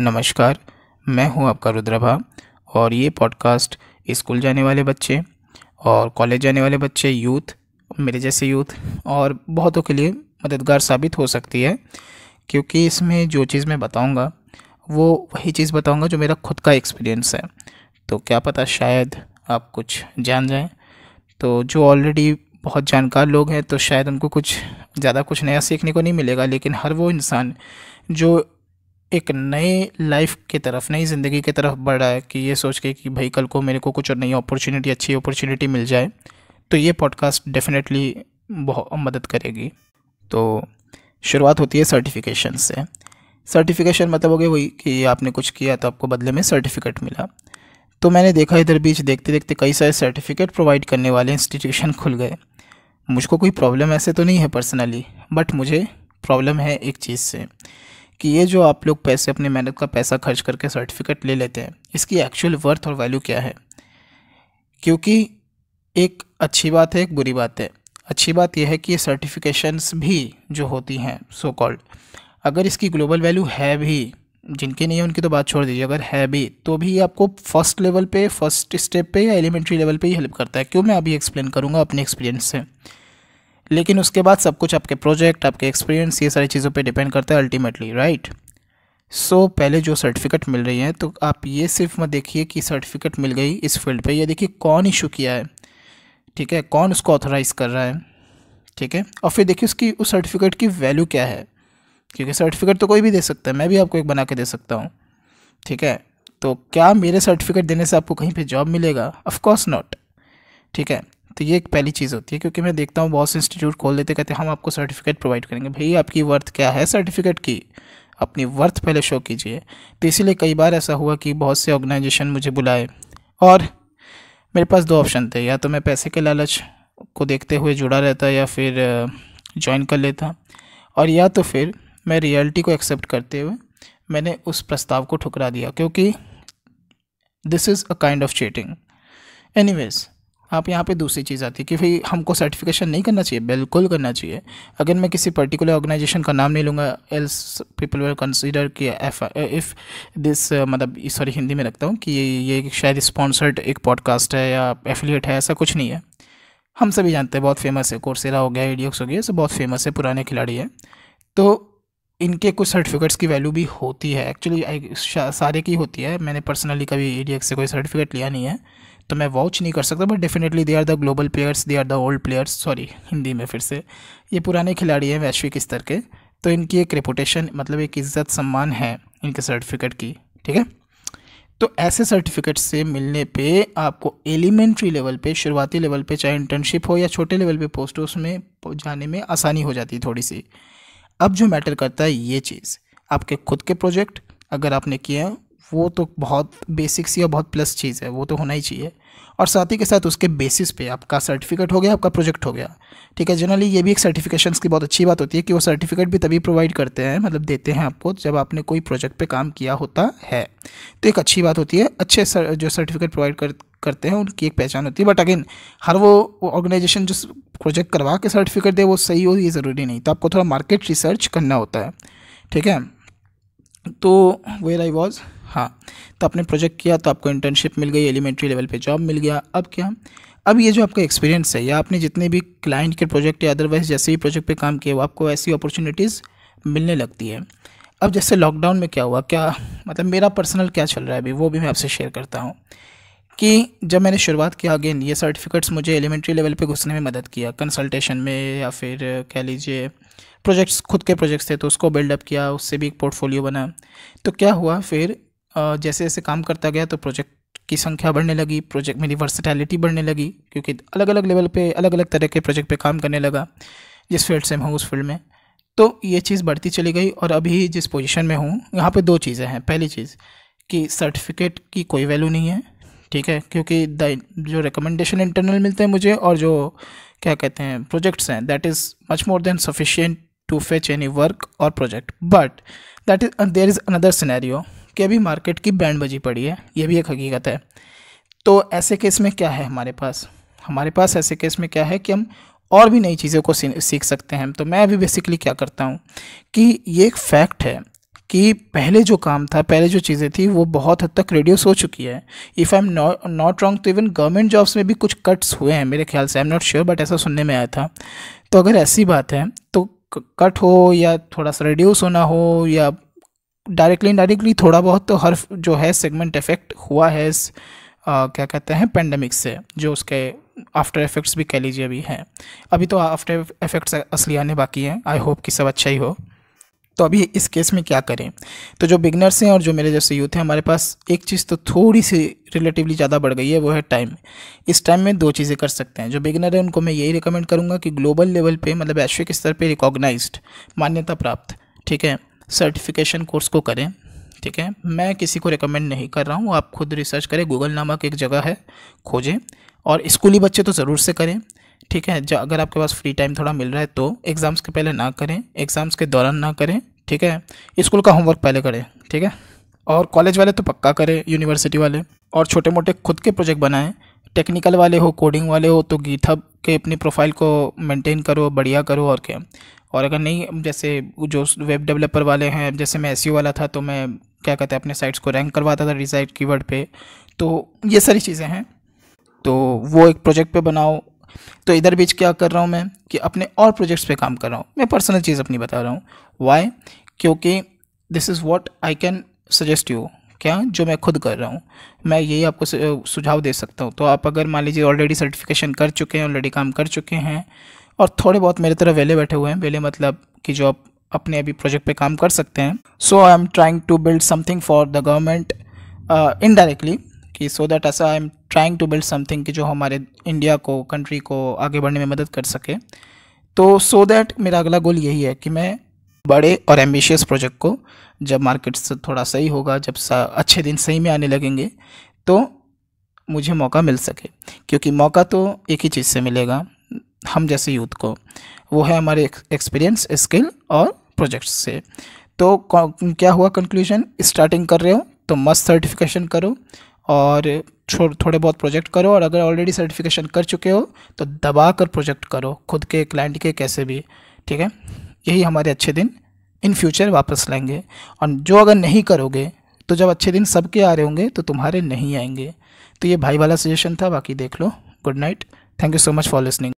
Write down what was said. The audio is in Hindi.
नमस्कार मैं हूं आपका रुद्रभा और ये पॉडकास्ट स्कूल जाने वाले बच्चे और कॉलेज जाने वाले बच्चे यूथ मेरे जैसे यूथ और बहुतों के लिए मददगार साबित हो सकती है क्योंकि इसमें जो चीज़ मैं बताऊँगा वो वही चीज़ बताऊँगा जो मेरा खुद का एक्सपीरियंस है तो क्या पता शायद आप कुछ जान जाएँ तो जो ऑलरेडी बहुत जानकार लोग हैं तो शायद उनको कुछ ज़्यादा कुछ नया सीखने को नहीं मिलेगा लेकिन हर वो इंसान जो एक नए लाइफ की तरफ नई ज़िंदगी की तरफ बढ़ रहा है कि ये सोच के कि भाई कल को मेरे को कुछ और नई अपॉर्चुनिटी अच्छी अपॉर्चुनिटी मिल जाए तो ये पॉडकास्ट डेफिनेटली बहुत मदद करेगी तो शुरुआत होती है सर्टिफिकेशन से सर्टिफिकेशन मतलब हो गया वही कि आपने कुछ किया तो आपको बदले में सर्टिफिकेट मिला तो मैंने देखा इधर बीच देखते देखते कई सारे सर्टिफिकेट प्रोवाइड करने वाले इंस्टीट्यूशन खुल गए मुझको कोई प्रॉब्लम ऐसे तो नहीं है पर्सनली बट मुझे प्रॉब्लम है एक चीज़ से कि ये जो आप लोग पैसे अपनी मेहनत का पैसा खर्च करके सर्टिफिकेट ले लेते हैं इसकी एक्चुअल वर्थ और वैल्यू क्या है क्योंकि एक अच्छी बात है एक बुरी बात है अच्छी बात यह है कि ये सर्टिफिकेशंस भी जो होती हैं सो कॉल्ड अगर इसकी ग्लोबल वैल्यू है भी जिनके नहीं है उनकी तो बात छोड़ दीजिए अगर है भी तो भी ये आपको फर्स्ट लेवल पे फर्स्ट स्टेप पे या एलिमेंट्री लेवल पे ही हेल्प करता है क्यों मैं अभी एक्सप्लेन करूँगा अपने एक्सपीरियंस से लेकिन उसके बाद सब कुछ आपके प्रोजेक्ट आपके एक्सपीरियंस ये सारी चीज़ों पर डिपेंड करता है अल्टीमेटली राइट सो पहले जो सर्टिफिकेट मिल रही है तो आप ये सिर्फ मत देखिए कि सर्टिफिकेट मिल गई इस फील्ड पे या देखिए कौन इशू किया है ठीक है कौन उसको ऑथराइज़ कर रहा है ठीक है और फिर देखिए उसकी उस सर्टिफिकेट की वैल्यू क्या है क्योंकि सर्टिफिकेट तो कोई भी दे सकता है मैं भी आपको एक बना के दे सकता हूँ ठीक है तो क्या मेरे सर्टिफिकेट देने से आपको कहीं पे जॉब मिलेगा ऑफकोर्स नॉट ठीक है तो ये एक पहली चीज़ होती है क्योंकि मैं देखता हूँ बहुत से इंस्टीट्यूट खोल देते कहते हम आपको सर्टिफिकेट प्रोवाइड करेंगे भाई आपकी वर्थ क्या है सर्टिफिकेट की अपनी वर्थ पहले शो कीजिए तो इसीलिए कई बार ऐसा हुआ कि बहुत से ऑर्गेनाइजेशन मुझे बुलाए और मेरे पास दो ऑप्शन थे या तो मैं पैसे के लालच को देखते हुए जुड़ा रहता या फिर ज्वाइन कर लेता और या तो फिर मैं रियलिटी को एक्सेप्ट करते हुए मैंने उस प्रस्ताव को ठुकरा दिया क्योंकि this is a kind of cheating anyways आप यहाँ पे दूसरी चीज़ आती है कि भाई हमको सर्टिफिकेशन नहीं करना चाहिए बिल्कुल करना चाहिए अगर मैं किसी पर्टिकुलर ऑर्गेनाइजेशन का नाम नहीं लूँगा एल्स पीपल विल कंसिडर कि इफ़ दिस मतलब सॉरी हिंदी में रखता हूँ कि ये ये शायद स्पॉन्सर्ड एक पॉडकास्ट है या एफिलिएट है ऐसा कुछ नहीं है हम सभी जानते हैं बहुत फेमस है कोर्सेरा हो गया एडियोक्स हो गया सब बहुत फेमस है पुराने खिलाड़ी हैं तो इनके कुछ सर्टिफिकेट्स की वैल्यू भी होती है एक्चुअली सारे की होती है मैंने पर्सनली कभी ई से कोई सर्टिफिकेट लिया नहीं है तो मैं वॉच नहीं कर सकता but definitely they are the global players they are the old players sorry Hindi में फिर से ये पुराने खिलाड़ी हैं वैश्विक स्तर के तो इनकी एक रिपोटेशन मतलब एक इज्जत सम्मान है इनके सर्टिफिकेट की ठीक है तो ऐसे सर्टिफिकेट से मिलने पे आपको एलिमेंट्री लेवल पे शुरुआती लेवल पे चाहे इंटर्नशिप हो या छोटे लेवल पे पोस्ट उसमें जाने में आसानी हो जाती है थोड़ी सी अब जो मैटर करता है ये चीज़ आपके खुद के प्रोजेक्ट अगर आपने किए वो तो बहुत बेसिक सी और बहुत प्लस चीज़ है वो तो होना ही चाहिए और साथ ही के साथ उसके बेसिस पे आपका सर्टिफिकेट हो गया आपका प्रोजेक्ट हो गया ठीक है जनरली ये भी एक सर्टिफिकेशन की बहुत अच्छी बात होती है कि वो सर्टिफिकेट भी तभी प्रोवाइड करते हैं मतलब देते हैं आपको जब आपने कोई प्रोजेक्ट पे काम किया होता है तो एक अच्छी बात होती है अच्छे सर, जो सर्टिफिकेट प्रोवाइड कर, करते हैं उनकी एक पहचान होती है बट अगेन हर वो ऑर्गेनाइजेशन जो प्रोजेक्ट करवा के सर्टिफिकेट दे वो सही हो ये ज़रूरी नहीं तो आपको थोड़ा मार्केट रिसर्च करना होता है ठीक है तो वेयर आई वॉज़ हाँ तो आपने प्रोजेक्ट किया तो आपको इंटर्नशिप मिल गई एलिमेंट्री लेवल पे जॉब मिल गया अब क्या अब ये जो आपका एक्सपीरियंस है या आपने जितने भी क्लाइंट के प्रोजेक्ट या अदरवाइज जैसे भी प्रोजेक्ट पे काम किए वो आपको ऐसी अपॉर्चुनिटीज़ मिलने लगती है अब जैसे लॉकडाउन में क्या हुआ क्या मतलब मेरा पर्सनल क्या चल रहा है अभी वो भी मैं आपसे शेयर करता हूँ कि जब मैंने शुरुआत किया अगेन ये सर्टिफिकेट्स मुझे एलिमेंट्री लेवल पर घुसने में मदद किया कंसल्टेशन में या फिर कह लीजिए प्रोजेक्ट्स खुद के प्रोजेक्ट्स थे तो उसको बिल्डअप किया उससे भी एक पोर्टफोलियो बना तो क्या हुआ फिर जैसे जैसे काम करता गया तो प्रोजेक्ट की संख्या बढ़ने लगी प्रोजेक्ट मेरी वर्सटैलिटी बढ़ने लगी क्योंकि अलग अलग लेवल पे अलग अलग तरह के प्रोजेक्ट पे काम करने लगा जिस फील्ड से मैं हूँ उस फील्ड में तो ये चीज़ बढ़ती चली गई और अभी जिस पोजीशन में हूँ यहाँ पे दो चीज़ें हैं पहली चीज़ कि सर्टिफिकेट की कोई वैल्यू नहीं है ठीक है क्योंकि जो रिकमेंडेशन इंटरनल मिलते हैं मुझे और जो क्या कहते हैं प्रोजेक्ट्स हैं that is much more than sufficient to fetch any work और project but that is there is another scenario कि अभी मार्केट की बैंड बजी पड़ी है ये भी एक हकीकत है तो ऐसे केस में क्या है हमारे पास हमारे पास ऐसे केस में क्या है कि हम और भी नई चीज़ों को सीख सकते हैं तो मैं अभी बेसिकली क्या करता हूँ कि ये एक फैक्ट है कि पहले जो काम था पहले जो चीज़ें थी वो बहुत हद तक रिड्यूस हो चुकी है if I am not wrong तो इवन गवर्नमेंट जॉब्स में भी कुछ कट्स हुए हैं मेरे ख्याल से I am not sure but ऐसा सुनने में आया था तो अगर ऐसी बात है तो कट हो या थोड़ा सा रिड्यूस होना हो या डायरेक्टली इनडायरेक्टली थोड़ा बहुत तो हर जो है सेगमेंट इफेक्ट हुआ है इस आ, क्या कहते हैं पेंडेमिक से जो उसके आफ्टर इफेक्ट्स भी कह लीजिए अभी हैं अभी तो आफ्टर इफेक्ट्स असली आने बाकी हैं आई होप कि सब अच्छा ही हो तो अभी इस केस में क्या करें तो जो बिगनर्स हैं और जो मेरे जैसे यूथ हैं हमारे पास एक चीज़ तो थोड़ी सी रिलेटिवली ज़्यादा बढ़ गई है वो है टाइम इस टाइम में दो चीज़ें कर सकते हैं जो बिगनर हैं उनको मैं यही रिकमेंड करूँगा कि ग्लोबल लेवल पे मतलब वैश्विक स्तर पे रिकॉग्नाइज्ड मान्यता प्राप्त ठीक है सर्टिफिकेशन कोर्स को करें ठीक है मैं किसी को रिकमेंड नहीं कर रहा हूँ आप खुद रिसर्च करें गूगल नामक एक जगह है खोजें और स्कूली बच्चे तो ज़रूर से करें ठीक है अगर आपके पास फ्री टाइम थोड़ा मिल रहा है तो एग्ज़ाम्स के पहले ना करें एग्ज़ाम्स के दौरान ना करें ठीक है स्कूल का होमवर्क पहले करें ठीक है और कॉलेज वाले तो पक्का करें यूनिवर्सिटी वाले और छोटे मोटे खुद के प्रोजेक्ट बनाएं टेक्निकल वाले हो कोडिंग वाले हो तो गीथब के अपनी प्रोफाइल को मेंटेन करो बढ़िया करो और क्या और अगर नहीं जैसे जो वेब डेवलपर वाले हैं जैसे मैं एस e वाला था तो मैं क्या कहते हैं अपने साइट्स को रैंक करवाता था रिजाइट कीवर्ड पे तो ये सारी चीज़ें हैं तो वो एक प्रोजेक्ट पे बनाओ तो इधर बीच क्या कर रहा हूँ मैं कि अपने और प्रोजेक्ट्स पे काम कर रहा हूँ मैं पर्सनल चीज़ अपनी बता रहा हूँ वाई क्योंकि this is what I can suggest you क्या जो मैं खुद कर रहा हूँ मैं यही आपको सुझाव दे सकता हूँ तो आप अगर मान लीजिए ऑलरेडी सर्टिफिकेशन कर चुके हैं ऑलरेडी काम कर चुके हैं और थोड़े बहुत मेरे तरह वेले बैठे हुए हैं वेले मतलब कि जो आप अपने अभी प्रोजेक्ट पे काम कर सकते हैं so I am trying to build something for the government indirectly कि सो दैट ऐसा I am trying to build something कि जो हमारे इंडिया को कंट्री को आगे बढ़ने में मदद कर सके तो सो so दैट मेरा अगला गोल यही है कि मैं बड़े और एम्बिशियस प्रोजेक्ट को जब मार्केट से थोड़ा सही होगा जब अच्छे दिन सही में आने लगेंगे तो मुझे मौका मिल सके क्योंकि मौका तो एक ही चीज़ से मिलेगा हम जैसे यूथ को वो है हमारे एक्सपीरियंस स्किल और प्रोजेक्ट्स से तो क्या हुआ कंक्लूजन स्टार्टिंग कर रहे हो तो मस्त सर्टिफिकेशन करो और छोड़ थोड़े बहुत प्रोजेक्ट करो और अगर ऑलरेडी सर्टिफिकेशन कर चुके हो तो दबा कर प्रोजेक्ट करो खुद के क्लाइंट के कैसे भी ठीक है यही हमारे अच्छे दिन इन फ्यूचर वापस लाएंगे और जो अगर नहीं करोगे तो जब अच्छे दिन सबके आ रहे होंगे तो तुम्हारे नहीं आएंगे तो ये भाई वाला सजेशन था बाकी देख लो good night thank you so much for listening